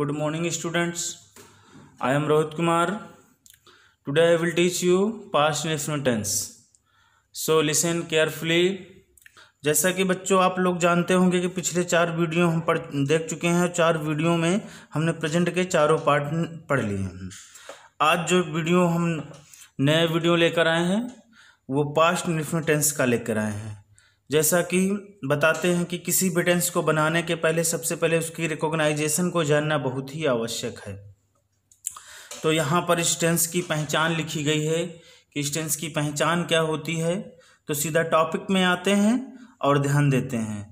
good morning students I am Rohit Kumar today I will teach you past national tense so listen carefully जैसा कि बच्चों आप लोग जानते होंगे कि पिछले चार वीडियो हम पढ़ देख चुके हैं चार वीडियो में हमने प्रेजेंट के चारों पार्ट पढ़ लिए हैं आज जो वीडियो हम नए वीडियो लेकर आए हैं वो पास्ट नेशनल टेंस का लेकर आए हैं जैसा कि बताते हैं कि किसी टेंस को बनाने के पहले सबसे पहले उसकी रिकॉग्नाइजेशन को जानना बहुत ही आवश्यक है तो यहाँ पर स्टेंस की पहचान लिखी गई है कि स्टेंस की पहचान क्या होती है तो सीधा टॉपिक में आते हैं और ध्यान देते हैं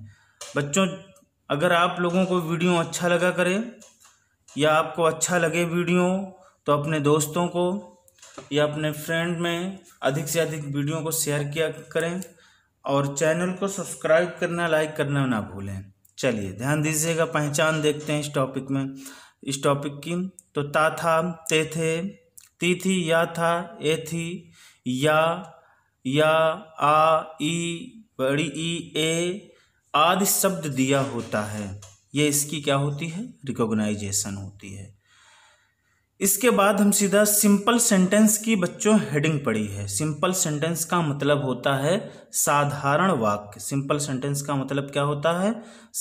बच्चों अगर आप लोगों को वीडियो अच्छा लगा करे या आपको अच्छा लगे वीडियो तो अपने दोस्तों को या अपने फ्रेंड में अधिक से अधिक वीडियो को शेयर किया करें और चैनल को सब्सक्राइब करना लाइक करना ना भूलें चलिए ध्यान दीजिएगा पहचान देखते हैं इस टॉपिक में इस टॉपिक की तो ता था ते थे ती थी या था ए थी या या आ ई बड़ी ई ए आदि शब्द दिया होता है ये इसकी क्या होती है रिकॉग्नाइजेशन होती है इसके बाद हम सीधा सिंपल सेंटेंस की बच्चों हेडिंग पढ़ी है सिंपल सेंटेंस का मतलब होता है साधारण वाक्य सिंपल सेंटेंस का मतलब क्या होता है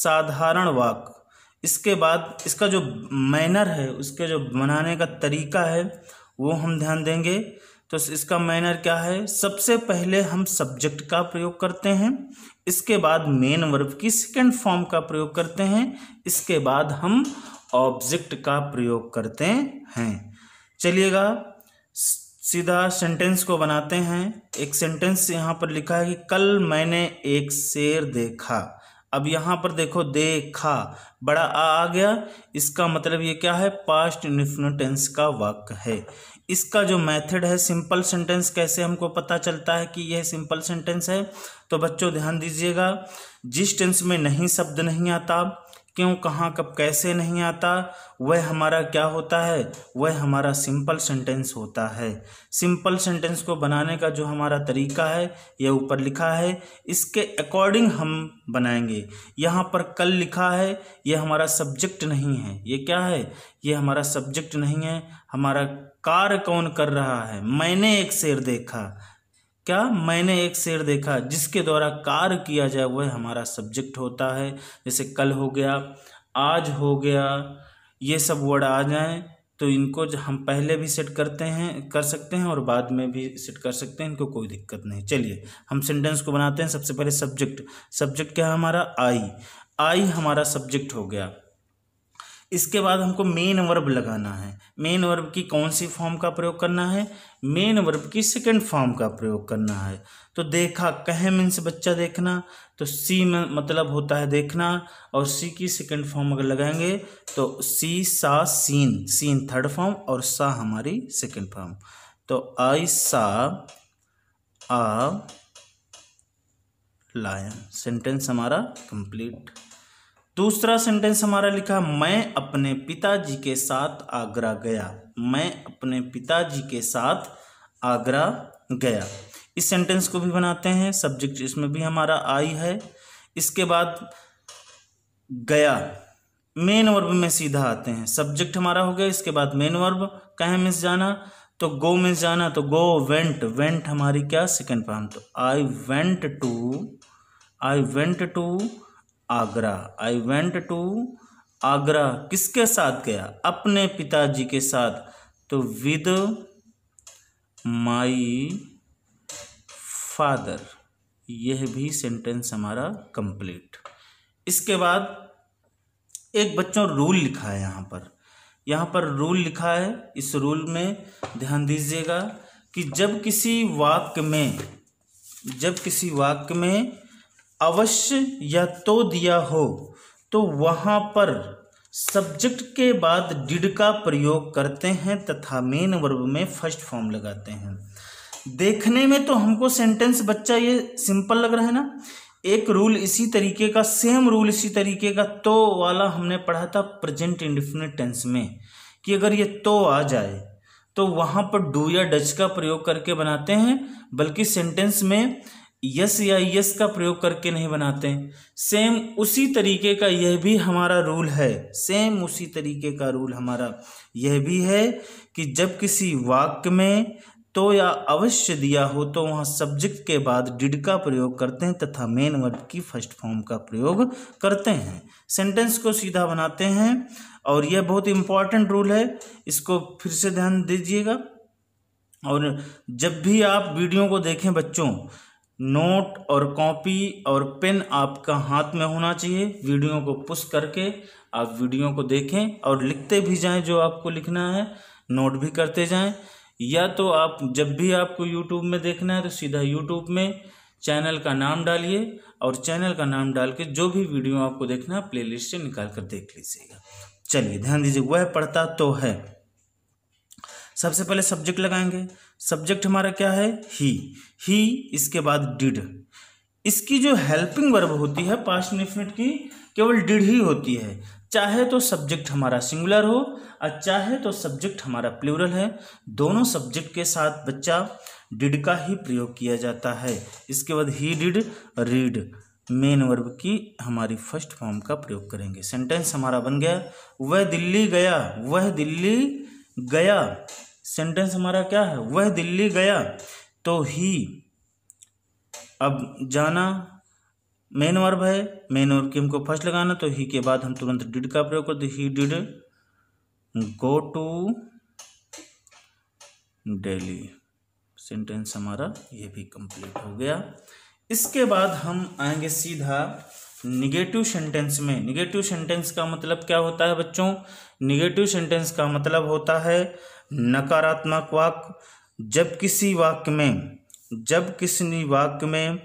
साधारण वाक्य इसके बाद इसका जो मैनर है उसके जो बनाने का तरीका है वो हम ध्यान देंगे तो इसका मैनर क्या है सबसे पहले हम सब्जेक्ट का प्रयोग करते हैं इसके बाद मेन वर्ब की सेकेंड फॉर्म का प्रयोग करते हैं इसके बाद हम ऑब्जेक्ट का प्रयोग करते हैं चलिएगा सीधा सेंटेंस को बनाते हैं एक सेंटेंस यहाँ पर लिखा है कि कल मैंने एक शेर देखा अब यहाँ पर देखो देखा बड़ा आ आ गया इसका मतलब ये क्या है पास्ट टेंस का वाक्य है इसका जो मेथड है सिंपल सेंटेंस कैसे हमको पता चलता है कि यह सिंपल सेंटेंस है तो बच्चों ध्यान दीजिएगा जिस टेंस में नहीं शब्द नहीं आता क्यों कहाँ कब कैसे नहीं आता वह हमारा क्या होता है वह हमारा सिंपल सेंटेंस होता है सिंपल सेंटेंस को बनाने का जो हमारा तरीका है यह ऊपर लिखा है इसके अकॉर्डिंग हम बनाएंगे यहाँ पर कल लिखा है यह हमारा सब्जेक्ट नहीं है ये क्या है ये हमारा सब्जेक्ट नहीं है हमारा कार्य कौन कर रहा है मैंने एक शेर देखा क्या मैंने एक शेर देखा जिसके द्वारा कार्य किया जाए वह हमारा सब्जेक्ट होता है जैसे कल हो गया आज हो गया ये सब वर्ड आ जाए तो इनको हम पहले भी सेट करते हैं कर सकते हैं और बाद में भी सेट कर सकते हैं इनको कोई दिक्कत नहीं चलिए हम सेंटेंस को बनाते हैं सबसे पहले सब्जेक्ट सब्जेक्ट क्या है हमारा आई आई हमारा सब्जेक्ट हो गया इसके बाद हमको मेन वर्ब लगाना है मेन वर्ब की कौन सी फॉर्म का प्रयोग करना है मेन वर्ब की सेकंड फॉर्म का प्रयोग करना है तो देखा कह मीन्स बच्चा देखना तो सी में मतलब होता है देखना और सी की सेकंड फॉर्म अगर लगाएंगे तो सी सा सीन सीन थर्ड फॉर्म और सा हमारी सेकंड फॉर्म तो I saw a lion sentence हमारा कंप्लीट दूसरा सेंटेंस हमारा लिखा मैं अपने पिताजी के साथ आगरा गया मैं अपने पिताजी के साथ आगरा गया इस सेंटेंस को भी बनाते हैं सब्जेक्ट इसमें भी हमारा आई है इसके बाद गया मेन वर्ब में सीधा आते हैं सब्जेक्ट हमारा हो गया इसके बाद मेन वर्ब कहें मिस जाना तो गो मिस जाना तो गो वेंट वेंट हमारी क्या सेकेंड फॉर्म तो I went to I went to Agra I went to Agra किसके साथ गया अपने पिताजी के साथ तो विद माई फादर यह भी सेंटेंस हमारा कंप्लीट इसके बाद एक बच्चों रूल लिखा है यहाँ पर यहाँ पर रूल लिखा है इस रूल में ध्यान दीजिएगा कि जब किसी वाक्य में जब किसी वाक्य में अवश्य या तो दिया हो तो वहाँ पर सब्जेक्ट के बाद डिड का प्रयोग करते हैं तथा मेन वर्ब में फर्स्ट फॉर्म लगाते हैं देखने में तो हमको सेंटेंस बच्चा ये सिंपल लग रहा है ना एक रूल इसी तरीके का सेम रूल इसी तरीके का तो वाला हमने पढ़ा था प्रेजेंट इंडिफिनिट टेंस में कि अगर ये तो आ जाए तो वहाँ पर डू या डच का प्रयोग करके बनाते हैं बल्कि सेंटेंस में यस या यस का प्रयोग करके नहीं बनाते हैं सेम उसी तरीके का यह भी हमारा रूल है सेम उसी तरीके का रूल हमारा यह भी है कि जब किसी वाक्य में तो या अवश्य दिया हो तो वहाँ सब्जेक्ट के बाद डिड का प्रयोग करते हैं तथा मेन वर्ड की फर्स्ट फॉर्म का प्रयोग करते हैं सेंटेंस को सीधा बनाते हैं और यह बहुत इम्पॉर्टेंट रूल है इसको फिर से ध्यान दीजिएगा और जब भी आप वीडियो को देखें बच्चों नोट और कॉपी और पेन आपका हाथ में होना चाहिए वीडियो को पुश करके आप वीडियो को देखें और लिखते भी जाएं जो आपको लिखना है नोट भी करते जाएं या तो आप जब भी आपको यूट्यूब में देखना है तो सीधा यूट्यूब में चैनल का नाम डालिए और चैनल का नाम डाल के जो भी वीडियो आपको देखना है लिस्ट से निकाल कर देख लीजिएगा चलिए ध्यान दीजिए वह पढ़ता तो है सबसे पहले सब्जेक्ट लगाएंगे सब्जेक्ट हमारा क्या है ही ही इसके बाद डिड इसकी जो हेल्पिंग वर्ब होती है पास्ट इन्फिनिट की केवल डिड ही होती है चाहे तो सब्जेक्ट हमारा सिंगुलर हो और चाहे तो सब्जेक्ट हमारा प्लूरल है दोनों सब्जेक्ट के साथ बच्चा डिड का ही प्रयोग किया जाता है इसके बाद he did read main verb की हमारी फर्स्ट फॉर्म का प्रयोग करेंगे सेंटेंस हमारा बन गया वह दिल्ली गया वह दिल्ली गया सेंटेंस हमारा क्या है वह दिल्ली गया तो ही अब जाना मेन वर्ब है मेन वर्ब की हमको फर्स्ट लगाना तो ही के बाद हम तुरंत डिड का प्रयोग करते he did go to Delhi sentence हमारा ये भी कंप्लीट हो गया इसके बाद हम आएंगे सीधा निगेटिव सेंटेंस में निगेटिव सेंटेंस का मतलब क्या होता है बच्चों निगेटिव सेंटेंस का मतलब होता है नकारात्मक वाक्य जब किसी वाक्य में जब किसी वाक्य में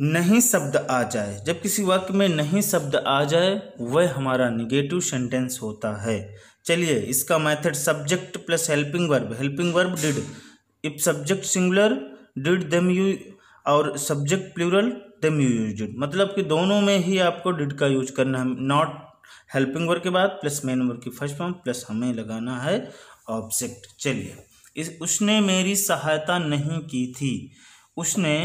नहीं शब्द आ जाए जब किसी वाक्य में नहीं शब्द आ जाए वह हमारा निगेटिव सेंटेंस होता है चलिए इसका method subject plus helping verb helping verb did if subject singular did them you और subject plural them you use it मतलब कि दोनों में ही आपको डिड का यूज करना है नॉट हेल्पिंग वर्क के बाद प्लस मेन वर्क की फर्स्ट फॉर्म प्लस हमें लगाना है ऑब्जेक्ट चलिए इस उसने मेरी सहायता नहीं की थी उसने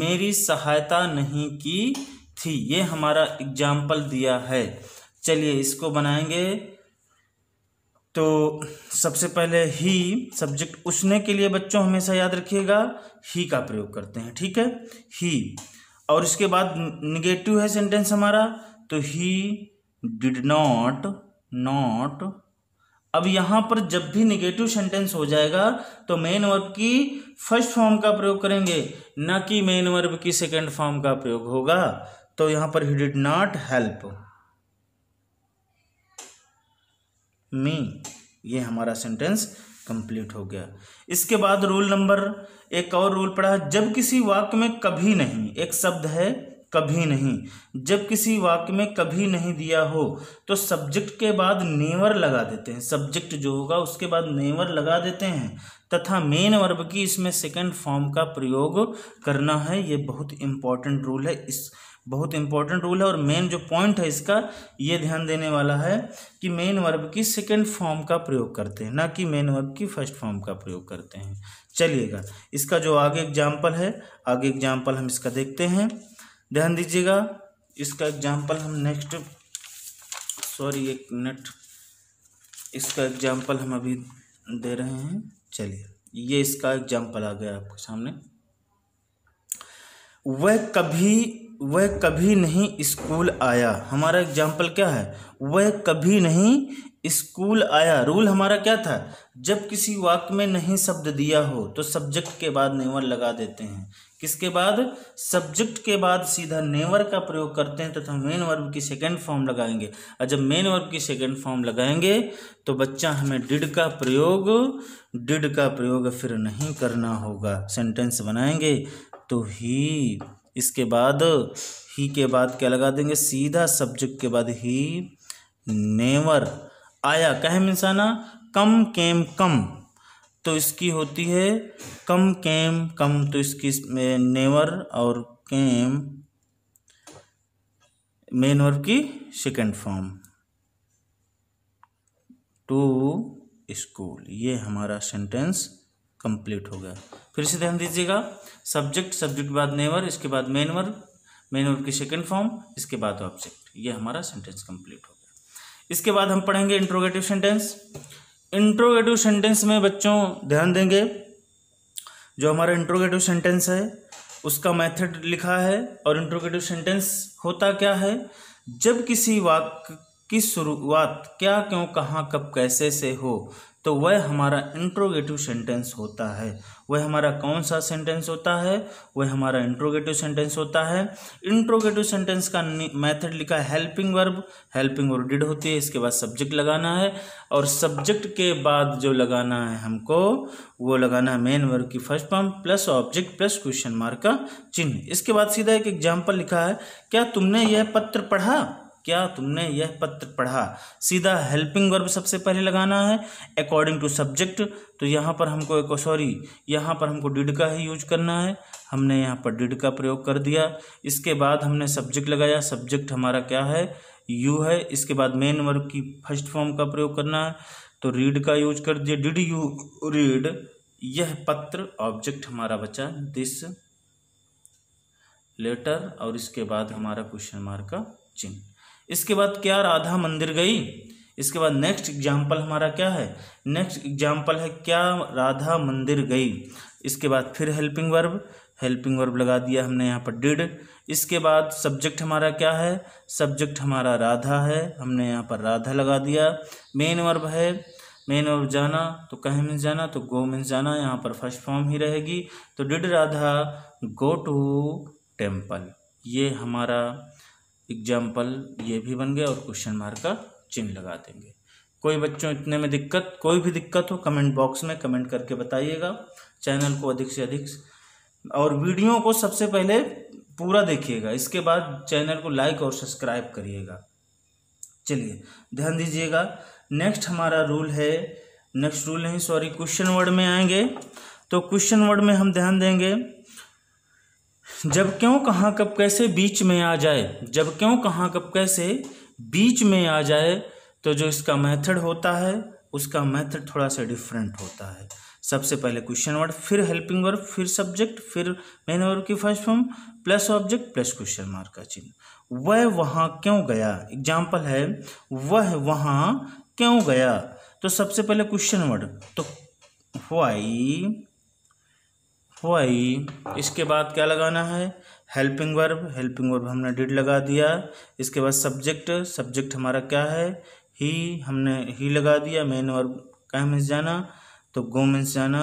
मेरी सहायता नहीं की थी ये हमारा एग्जाम्पल दिया है चलिए इसको बनाएंगे तो सबसे पहले ही सब्जेक्ट उसने के लिए बच्चों हमेशा याद रखिएगा ही का प्रयोग करते हैं ठीक है ही और इसके बाद निगेटिव है सेंटेंस हमारा तो ही डिड नॉट नॉट अब यहां पर जब भी निगेटिव सेंटेंस हो जाएगा तो मेन वर्ब की फर्स्ट फॉर्म का प्रयोग करेंगे ना कि मेन वर्ब की सेकेंड फॉर्म का प्रयोग होगा तो यहां पर he did not help me ये हमारा सेंटेंस कंप्लीट हो गया इसके बाद रूल नंबर एक और रूल पड़ा है जब किसी वाक्य में कभी नहीं एक शब्द है कभी नहीं जब किसी वाक्य में कभी नहीं दिया हो तो सब्जेक्ट के बाद नेवर लगा देते हैं सब्जेक्ट जो होगा उसके बाद नेवर लगा देते हैं तथा मेन वर्ब की इसमें सेकंड फॉर्म का प्रयोग करना है ये बहुत इंपॉर्टेंट रूल है इस बहुत इंपॉर्टेंट रूल है और मेन जो पॉइंट है इसका ये ध्यान देने वाला है कि मेन वर्ब की सेकेंड फॉर्म का प्रयोग करते हैं ना कि मेन वर्ब की फर्स्ट फॉर्म का प्रयोग करते हैं चलिएगा इसका जो आगे एग्जाम्पल है आगे एग्जाम्पल हम इसका देखते हैं ध्यान दीजिएगा इसका एग्जाम्पल हम नेक्स्ट सॉरी एक मिनट इसका एग्जाम्पल हम अभी दे रहे हैं चलिए ये इसका एग्जाम्पल आ गया आपके सामने वह कभी वह कभी नहीं स्कूल आया हमारा एग्जाम्पल क्या है वह कभी नहीं स्कूल आया रूल हमारा क्या था जब किसी वाक्य में नहीं शब्द दिया हो तो सब्जेक्ट के बाद नेवर लगा देते हैं किसके बाद सब्जेक्ट के बाद सीधा नेवर का प्रयोग करते हैं तथा मेन वर्ब की सेकेंड फॉर्म लगाएंगे और जब मेन वर्ब की सेकेंड फॉर्म लगाएंगे तो बच्चा हमें डिड का प्रयोग डिड का प्रयोग फिर नहीं करना होगा सेंटेंस बनाएंगे तो ही इसके बाद ही के बाद क्या लगा देंगे सीधा सब्जेक्ट के बाद ही नेवर आया कह इंसाना कम केम कम तो इसकी होती है कम केम कम तो इसकी नेवर और केम मेन वर्ब की सेकेंड फॉर्म टू स्कूल ये हमारा सेंटेंस कंप्लीट हो गया फिर से ध्यान दीजिएगा सब्जेक्ट सब्जेक्ट बाद नेवर इसके बाद मेन वर्ब मेन वर्ब की सेकेंड फॉर्म इसके बाद ऑब्जेक्ट ये हमारा सेंटेंस कंप्लीट हो गया इसके बाद हम पढ़ेंगे इंट्रोगेटिव सेंटेंस इंट्रोगेटिव सेंटेंस में बच्चों ध्यान देंगे जो हमारा इंट्रोगेटिव सेंटेंस है उसका मेथड लिखा है और इंट्रोगेटिव सेंटेंस होता क्या है जब किसी वाक्य की शुरुआत क्या क्यों कहाँ कब कैसे से हो तो वह हमारा इंट्रोगेटिव सेंटेंस होता है वह हमारा कौन सा सेंटेंस होता है वह हमारा इंट्रोगेटिव सेंटेंस होता है इंट्रोगेटिव सेंटेंस का मेथड लिखा helping verb helping verb did होती है इसके बाद सब्जेक्ट लगाना है और सब्जेक्ट के बाद जो लगाना है हमको वो लगाना है मेन वर्ब की first form plus object plus question mark का चिन्ह इसके बाद सीधा एक एग्जाम्पल लिखा है क्या तुमने यह पत्र पढ़ा क्या तुमने यह पत्र पढ़ा सीधा हेल्पिंग वर्ब सबसे पहले लगाना है अकॉर्डिंग टू सब्जेक्ट तो यहाँ पर हमको सॉरी यहाँ पर हमको डिड का ही यूज करना है हमने यहाँ पर डिड का प्रयोग कर दिया इसके बाद हमने सब्जेक्ट लगाया सब्जेक्ट हमारा क्या है यू है इसके बाद मेन वर्ब की फर्स्ट फॉर्म का प्रयोग करना है तो रीड का यूज कर दिया डिड यू रीड यह पत्र ऑब्जेक्ट हमारा बचा दिस लेटर और इसके बाद हमारा क्वेश्चन मार्क का चिन्ह इसके बाद क्या राधा मंदिर गई इसके बाद नेक्स्ट एग्जाम्पल हमारा क्या है नेक्स्ट एग्जाम्पल है क्या राधा मंदिर गई इसके बाद फिर हेल्पिंग वर्ब हेल्पिंग वर्ब लगा दिया हमने यहाँ पर डिड इसके बाद सब्जेक्ट हमारा क्या है सब्जेक्ट हमारा राधा है हमने यहाँ पर राधा लगा दिया मेन वर्ब है मेन वर्ब जाना तो कहे मीन्स जाना तो गो मीन्स जाना यहाँ पर फर्स्ट फॉर्म ही रहेगी तो did Radha go to temple ये हमारा एग्जाम्पल ये भी बन गया और क्वेश्चन मार्क का चिन्ह लगा देंगे कोई बच्चों इतने में दिक्कत कोई भी दिक्कत हो कमेंट बॉक्स में कमेंट करके बताइएगा चैनल को अधिक से अधिक और वीडियो को सबसे पहले पूरा देखिएगा इसके बाद चैनल को लाइक और सब्सक्राइब करिएगा चलिए ध्यान दीजिएगा नेक्स्ट हमारा रूल है नेक्स्ट रूल नहीं सॉरी क्वेश्चन वर्ड में आएंगे तो क्वेश्चन वर्ड में हम ध्यान देंगे जब क्यों कहाँ कब कैसे बीच में आ जाए जब क्यों कहाँ कब कैसे बीच में आ जाए तो जो इसका मेथड होता है उसका मेथड थोड़ा सा डिफरेंट होता है सबसे पहले क्वेश्चन वर्ड फिर हेल्पिंग वर्ब फिर सब्जेक्ट फिर मेन वर्ग की first form plus object plus question mark का चिन्ह वह वहाँ क्यों गया एग्जाम्पल है वह वहाँ क्यों गया तो सबसे पहले क्वेश्चन वर्ड तो वाई वाई इसके बाद क्या लगाना है हेल्पिंग वर्ब हेल्पिंग वर्ब हमने डिड लगा दिया इसके बाद सब्जेक्ट सब्जेक्ट हमारा क्या है ही हमने ही लगा दिया मेन वर्ब कह मिस जाना तो गो मिस जाना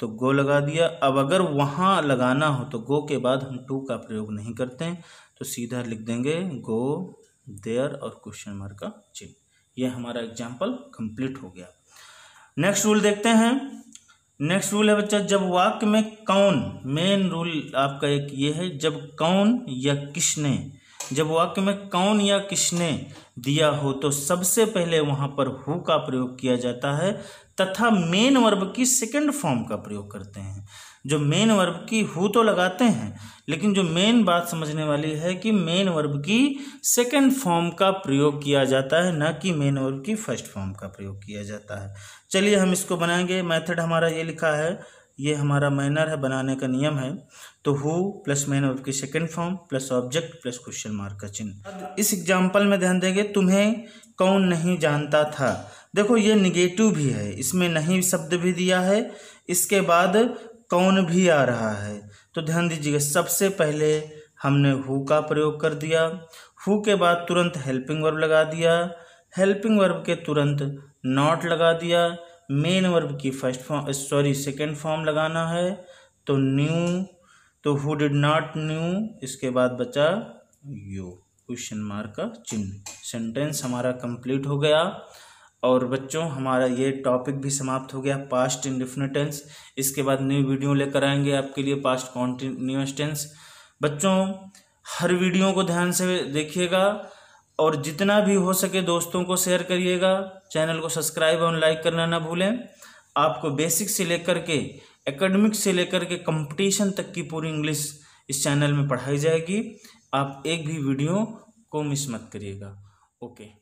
तो गो लगा दिया अब अगर वहाँ लगाना हो तो गो के बाद हम टू का प्रयोग नहीं करते हैं तो सीधा लिख देंगे गो देयर और क्वेश्चन मार्क का चिन्ह यह हमारा एग्जाम्पल कंप्लीट हो गया नेक्स्ट रूल देखते हैं नेक्स्ट रूल है बच्चा जब वाक्य में कौन मेन रूल आपका एक ये है जब कौन या किसने जब वाक्य में कौन या किसने दिया हो तो सबसे पहले वहाँ पर हु का प्रयोग किया जाता है तथा मेन वर्ब की सेकंड फॉर्म का प्रयोग करते हैं जो मेन वर्ब की हु तो लगाते हैं लेकिन जो मेन बात समझने वाली है कि मेन वर्ब की सेकंड फॉर्म का प्रयोग किया जाता है ना कि मेन वर्ब की फर्स्ट फॉर्म का प्रयोग किया जाता है चलिए हम इसको बनाएंगे मेथड हमारा ये लिखा है ये हमारा मैनर है बनाने का नियम है तो हु प्लस मेन वर्ब की second form plus object plus question mark का चिन्ह इस एग्जाम्पल में ध्यान देंगे तुम्हें कौन नहीं जानता था देखो ये निगेटिव भी है इसमें नहीं शब्द भी दिया है इसके बाद कौन भी आ रहा है तो ध्यान दीजिएगा सबसे पहले हमने हु का प्रयोग कर दिया हु के बाद तुरंत हेल्पिंग वर्ब लगा दिया हेल्पिंग वर्ब के तुरंत नॉट लगा दिया मेन वर्ब की first form sorry second form लगाना है तो न्यू तो हु डिड नॉट न्यू इसके बाद बचा यू क्वेश्चन मार्क का चिन्ह सेंटेंस हमारा कंप्लीट हो गया और बच्चों हमारा ये टॉपिक भी समाप्त हो गया पास्ट इंडिफिनिट टेंस इसके बाद न्यू वीडियो लेकर आएंगे आपके लिए पास्ट कॉन्टीन्यूस टेंस बच्चों हर वीडियो को ध्यान से देखिएगा और जितना भी हो सके दोस्तों को शेयर करिएगा चैनल को सब्सक्राइब और लाइक करना ना भूलें आपको बेसिक से लेकर के एकेडमिक से लेकर के कंपटीशन तक की पूरी इंग्लिश इस चैनल में पढ़ाई जाएगी आप एक भी वीडियो को मिस मत करिएगा ओके